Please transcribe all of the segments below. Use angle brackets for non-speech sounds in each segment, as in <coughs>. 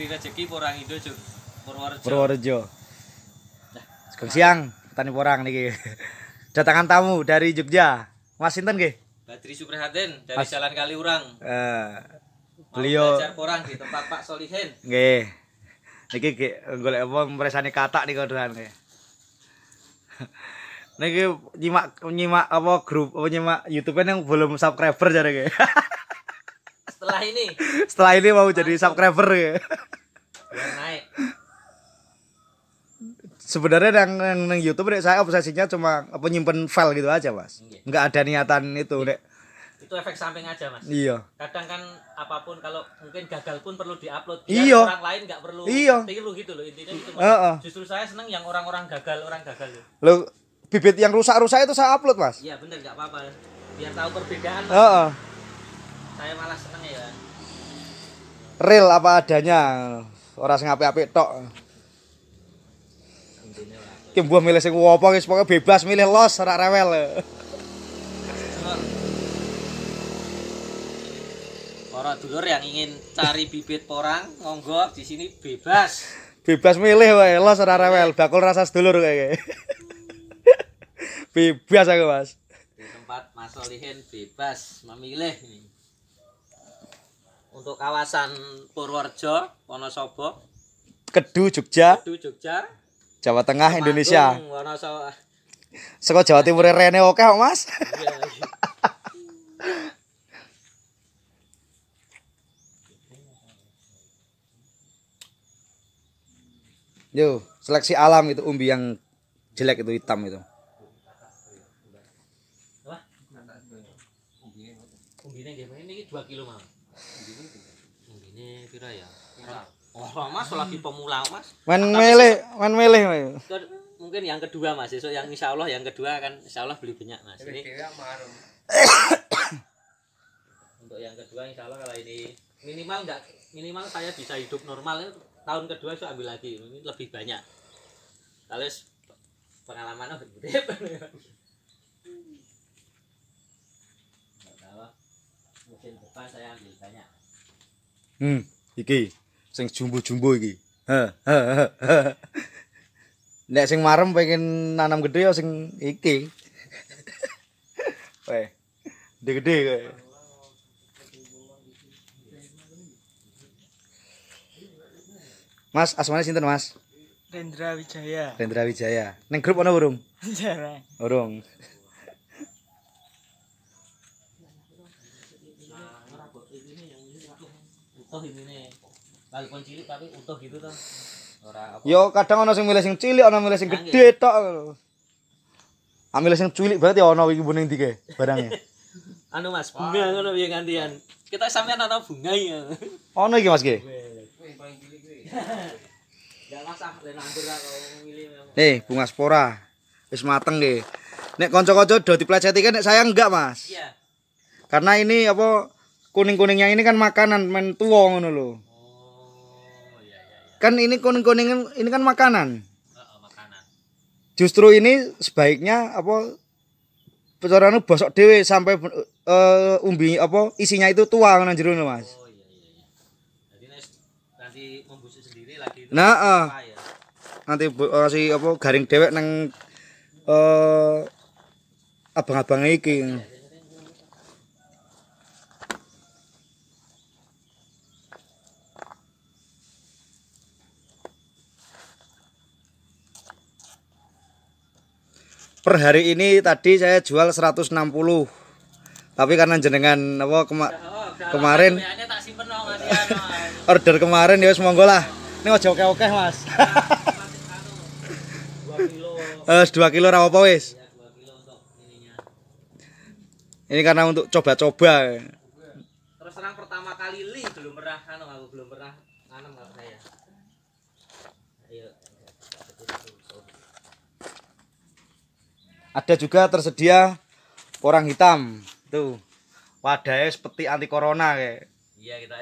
Sri Rezeki Porang Indo Purworejo. Purworejo. Nah, siang petani Porang niki. <laughs> Datangan tamu dari Jogja. Mas sinten nggih? Badri Suprihatin dari Mas. Jalan Kaliurang. Eh. beliau belajar Porang di tempat Pak Solihin. Nggih. Niki golek apa mresani katak niki dolan nggih. <laughs> Niki nyimak nyimak apa grup apa nyimak YouTube yang belum subscriber jare nggih. <laughs> Setelah ini. Setelah ini mau Mantap. jadi subscriber nggih. sebenarnya yang, yang, yang YouTube nek saya obsesinya cuma penyimpan file gitu aja mas yeah. nggak ada niatan itu yeah. nek itu efek samping aja mas iya kadang kan apapun kalau mungkin gagal pun perlu diupload biar iya. orang lain nggak perlu iya. tiru gitu loh intinya itu mas. Uh -uh. justru saya seneng yang orang-orang gagal orang gagal lo bibit yang rusak-rusak itu saya upload mas iya bener nggak apa-apa biar tahu perbedaan mas. Uh -uh. saya malah seneng ya real apa adanya orang sing apik tok Kim lah. milih sing apa wis pokoke bebas milih los ora rewel. Para dulur yang ingin cari bibit porang, monggo di sini bebas. Bebas milih wae, los ora rewel, bakul rasa sedulur kayak. bebas aku, Mas. Di tempat Mas Solihin bebas memilih ini. Untuk kawasan Purworejo, Wonosobo, Kedu Jogja. Kedu Jogja. Jawa Tengah Temanggung, Indonesia. Seko Jawa Timur iya, iya. rene oke kok, Mas. Iya, Yo, seleksi alam itu umbi yang jelek itu hitam itu. Umbi ini 2 kilo, Mas. Ini kira ya? Oh, Mas lagi pemula, Mas. wan milih, wan milih, Mungkin yang kedua, Mas. Besok yang insya Allah yang kedua akan insya Allah beli banyak, Mas. Ini <coughs> Untuk yang kedua insya Allah kalau ini minimal enggak minimal saya bisa hidup normal tahun kedua saya ambil lagi ini lebih banyak kalau pengalaman apa gede mungkin depan saya ambil banyak hmm iki sing jumbo-jumbo iki. Nek sing marem pengen nanam gede ya sing iki. <laughs> Weh. Gede-gede kowe. Mas, asmane sinten, Mas? Rendra Wijaya. Rendra Wijaya. Ning grup ana urung? Jarang. Urung. Oh, nah, ini walaupun cilik tapi utuh gitu toh ora apa yo kadang ana sing milih sing cilik ana milih sing gedhe ya? tok ambil ah, sing cilik berarti ana iki mbune ndi ke barangnya <laughs> anu mas bunga ngono piye gantian kita sampean ana bunga ya ana iki mas ge Nih, eh, bunga spora. Wis mateng nggih. Nek kanca-kanca do dipleceti kan, nek sayang enggak, Mas. Iya. Karena ini apa kuning-kuningnya ini kan makanan men tuwa ngono lho. Kan ini kuning-kuning kan ini kan makanan. makanan. Justru ini sebaiknya apa pecorane bosok dewe sampai uh, umbi apa isinya itu tua nang jero Mas. Oh iya iya. iya. Jadi nanti membusuk sendiri lagi. Nah, uh, ya. nanti kasih eh, apa garing dewek nang eh uh, abang-abang iki. Ya, ya. per hari ini tadi saya jual 160 tapi karena jenengan apa kema kemarin order kemarin ya monggo lah ini aja oke oke mas eh dua kilo rawa apa wis ini karena untuk coba-coba terus terang pertama kali li belum pernah anu aku belum pernah Ada juga tersedia orang hitam. Tuh. Wadahnya seperti anti corona kayak. Iya, kita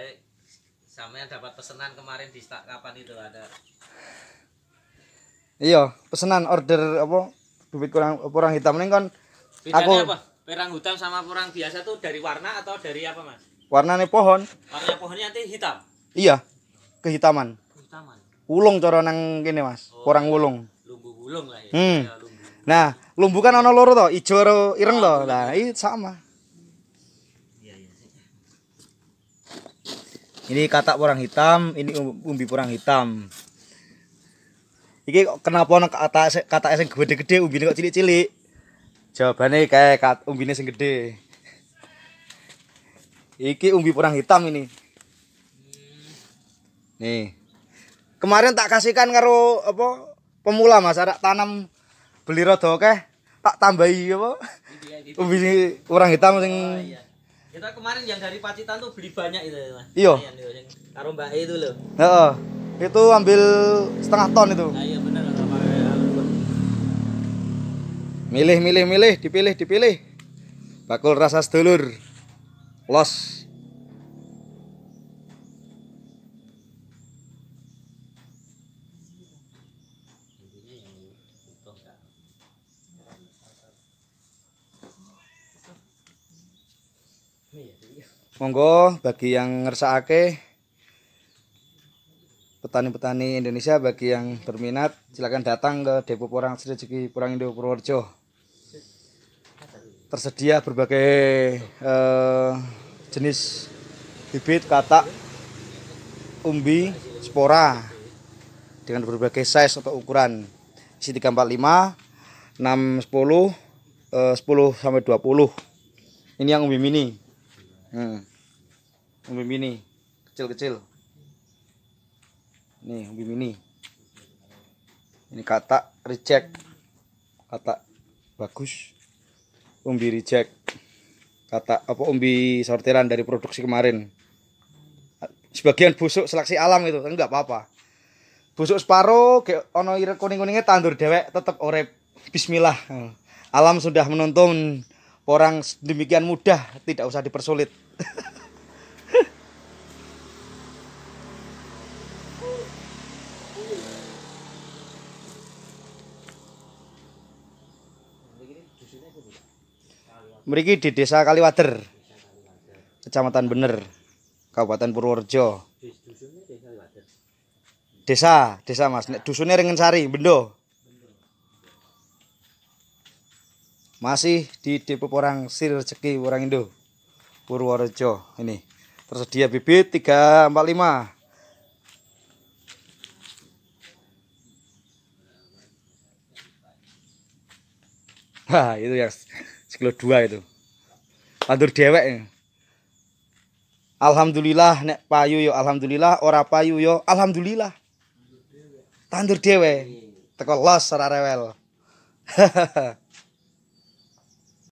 sama dapat pesanan kemarin di kapan itu ada. Iya, pesanan order apa? Duit kurang orang hitam ini kan aku apa? Perang hutan sama perang biasa tuh dari warna atau dari apa, Mas? Warnanya pohon. Warna pohonnya nanti hitam. Iya. Kehitaman. Kehitaman. Ulung cara nang gini Mas. Oh, Kurang wulung. Lumbu wulung lah ya. Hmm. Ya, lumbu. Nah, Lumbu kan ana loro to, ijo karo ireng lho. Ah, iya. Lah, iki iya, sama. Iya, ini katak orang hitam, ini umbi orang hitam. Iki kenapa ana kata kata sing gede-gede, umbine kok cilik-cilik? Jawabane kayak kat, umbine sing gede. Iki umbi orang hitam ini. Nih. Kemarin tak kasihkan karo apa pemula Mas, ada tanam beli rodo keh tak tambahi apa? Iya, Ubi gitu. orang hitam sing oh, iya. Kita kemarin yang dari Pacitan tuh beli banyak itu, ya, Mas. Iya. iya karo Mbak e itu loh. Heeh. Itu ambil setengah ton itu. Nah, iya bener e. Milih milih milih, dipilih dipilih. Bakul rasa sedulur. Los. Monggo bagi yang ngersakake petani-petani Indonesia bagi yang berminat silakan datang ke Depo Porang Rezeki Porang Indo Purworejo. Tersedia berbagai uh, jenis bibit katak umbi spora dengan berbagai size atau ukuran. Isi 345, 610, uh, 10 sampai 20. Ini yang umbi mini hmm. umbi mini kecil-kecil nih umbi mini ini kata reject kata bagus umbi reject kata apa umbi sortiran dari produksi kemarin sebagian busuk seleksi alam itu enggak apa-apa busuk separuh kayak ono kuning-kuningnya tandur dewek tetap orep bismillah alam sudah menuntun orang demikian mudah tidak usah dipersulit Mereka di Desa Kaliwader, Kecamatan Bener, Kabupaten Purworejo. Desa, desa Mas, dusunnya Ringensari, Bendo. masih di depo orang sir rezeki orang Indo Purworejo ini tersedia bibit 345 Hah itu yang sekilo dua itu pandur dewek Alhamdulillah nek payu yo alhamdulillah ora payu yo alhamdulillah tandur dewe teko los ora rewel <laughs>